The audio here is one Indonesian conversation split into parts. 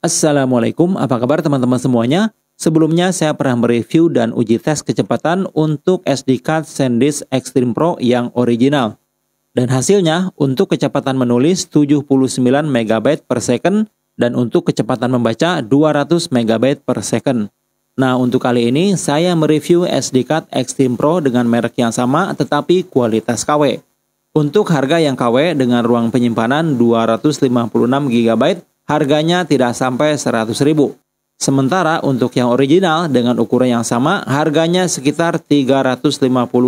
Assalamualaikum, apa kabar teman-teman semuanya? Sebelumnya saya pernah mereview dan uji tes kecepatan untuk SD card SanDisk Extreme Pro yang original. Dan hasilnya untuk kecepatan menulis 79 MB per second dan untuk kecepatan membaca 200 MB per second. Nah untuk kali ini saya mereview SD card Extreme Pro dengan merek yang sama tetapi kualitas KW. Untuk harga yang KW dengan ruang penyimpanan 256 GB Harganya tidak sampai 100 ribu. Sementara untuk yang original dengan ukuran yang sama harganya sekitar 350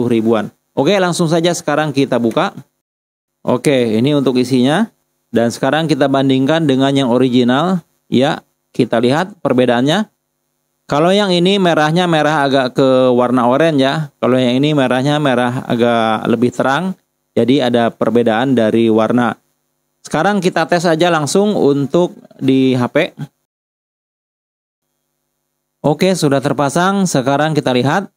ribuan. Oke langsung saja sekarang kita buka. Oke ini untuk isinya. Dan sekarang kita bandingkan dengan yang original. Ya kita lihat perbedaannya. Kalau yang ini merahnya merah agak ke warna oranye ya. Kalau yang ini merahnya merah agak lebih terang. Jadi ada perbedaan dari warna. Sekarang kita tes aja langsung untuk di HP. Oke, sudah terpasang. Sekarang kita lihat.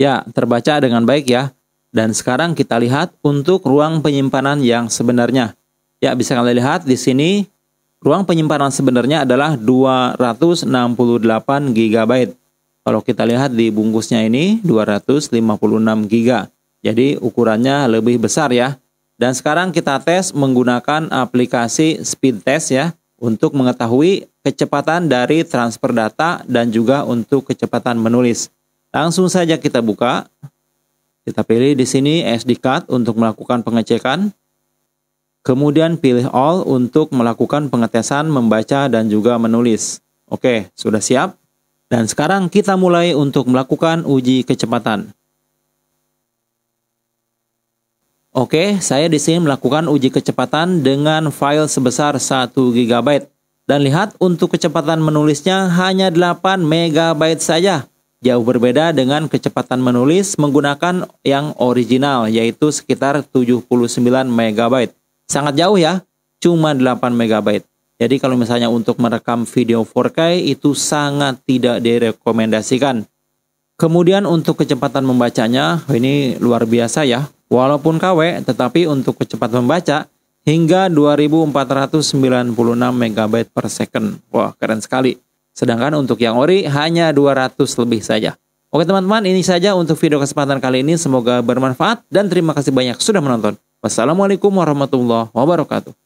Ya, terbaca dengan baik ya. Dan sekarang kita lihat untuk ruang penyimpanan yang sebenarnya. Ya, bisa kalian lihat di sini ruang penyimpanan sebenarnya adalah 268 GB. Kalau kita lihat di bungkusnya ini 256 GB. Jadi ukurannya lebih besar ya. Dan sekarang kita tes menggunakan aplikasi speed test ya untuk mengetahui kecepatan dari transfer data dan juga untuk kecepatan menulis. Langsung saja kita buka. Kita pilih di sini SD card untuk melakukan pengecekan. Kemudian pilih all untuk melakukan pengetesan membaca dan juga menulis. Oke, sudah siap? Dan sekarang kita mulai untuk melakukan uji kecepatan. Oke, saya di sini melakukan uji kecepatan dengan file sebesar 1 GB. Dan lihat untuk kecepatan menulisnya hanya 8 MB saja. Jauh berbeda dengan kecepatan menulis menggunakan yang original yaitu sekitar 79 MB. Sangat jauh ya, cuma 8 MB. Jadi kalau misalnya untuk merekam video 4K itu sangat tidak direkomendasikan. Kemudian untuk kecepatan membacanya, ini luar biasa ya. Walaupun KW, tetapi untuk kecepatan membaca hingga 2496 MB per second. Wah, keren sekali. Sedangkan untuk yang ori hanya 200 lebih saja. Oke teman-teman, ini saja untuk video kesempatan kali ini. Semoga bermanfaat dan terima kasih banyak sudah menonton. Wassalamualaikum warahmatullahi wabarakatuh.